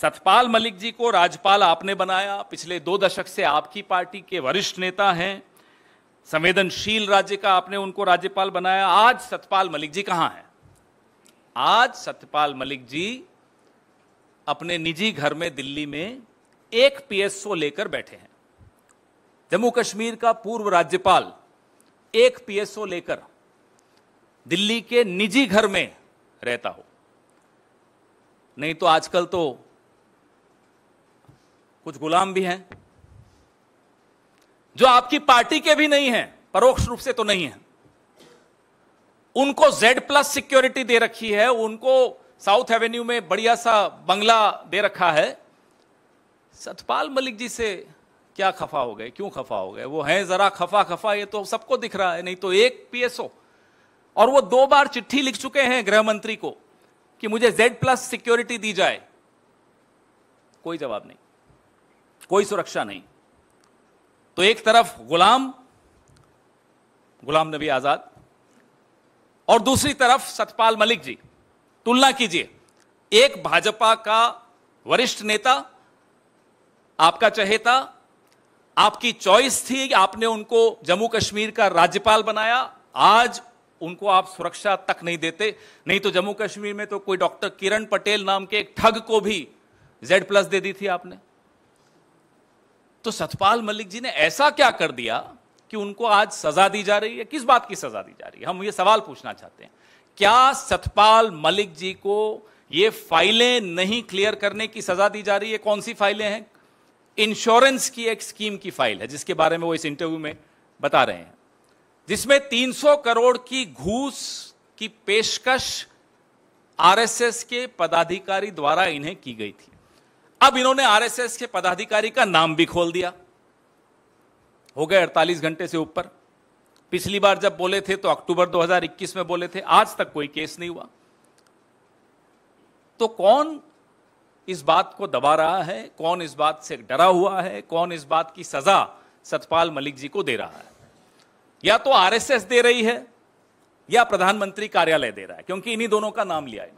सतपाल मलिक जी को राज्यपाल आपने बनाया पिछले दो दशक से आपकी पार्टी के वरिष्ठ नेता हैं संवेदनशील राज्य का आपने उनको राज्यपाल बनाया आज सतपाल मलिक जी कहाँ हैं आज सतपाल मलिक जी अपने निजी घर में दिल्ली में एक पीएसओ लेकर बैठे हैं जम्मू कश्मीर का पूर्व राज्यपाल एक पीएसओ लेकर दिल्ली के निजी घर में रहता हो नहीं तो आजकल तो कुछ गुलाम भी हैं जो आपकी पार्टी के भी नहीं हैं परोक्ष रूप से तो नहीं है उनको जेड प्लस सिक्योरिटी दे रखी है उनको साउथ एवेन्यू में बढ़िया सा बंगला दे रखा है सतपाल मलिक जी से क्या खफा हो गए क्यों खफा हो गए वो हैं जरा खफा खफा ये तो सबको दिख रहा है नहीं तो एक पीएसओ और वो दो बार चिट्ठी लिख चुके हैं गृह मंत्री को कि मुझे जेड प्लस सिक्योरिटी दी जाए कोई जवाब नहीं कोई सुरक्षा नहीं तो एक तरफ गुलाम गुलाम नबी आजाद और दूसरी तरफ सतपाल मलिक जी तुलना कीजिए एक भाजपा का वरिष्ठ नेता आपका चहेता आपकी चॉइस थी आपने उनको जम्मू कश्मीर का राज्यपाल बनाया आज उनको आप सुरक्षा तक नहीं देते नहीं तो जम्मू कश्मीर में तो कोई डॉक्टर किरण पटेल नाम के एक ठग को भी जेड प्लस दे दी थी आपने तो सतपाल मलिक जी ने ऐसा क्या कर दिया कि उनको आज सजा दी जा रही है किस बात की सजा दी जा रही है हम ये सवाल पूछना चाहते हैं क्या सतपाल मलिक जी को ये फाइलें नहीं क्लियर करने की सजा दी जा रही है कौन सी फाइलें हैं इंश्योरेंस की एक स्कीम की फाइल है जिसके बारे में वो इस इंटरव्यू में बता रहे हैं जिसमें 300 करोड़ की घूस की पेशकश आरएसएस के पदाधिकारी द्वारा इन्हें की गई थी अब इन्होंने आरएसएस के पदाधिकारी का नाम भी खोल दिया हो गए 48 घंटे से ऊपर पिछली बार जब बोले थे तो अक्टूबर 2021 में बोले थे आज तक कोई केस नहीं हुआ तो कौन इस बात को दबा रहा है कौन इस बात से डरा हुआ है कौन इस बात की सजा सतपाल मलिक जी को दे रहा है या तो आरएसएस दे रही है या प्रधानमंत्री कार्यालय दे रहा है क्योंकि इन्हीं दोनों का नाम लिया इन्होंने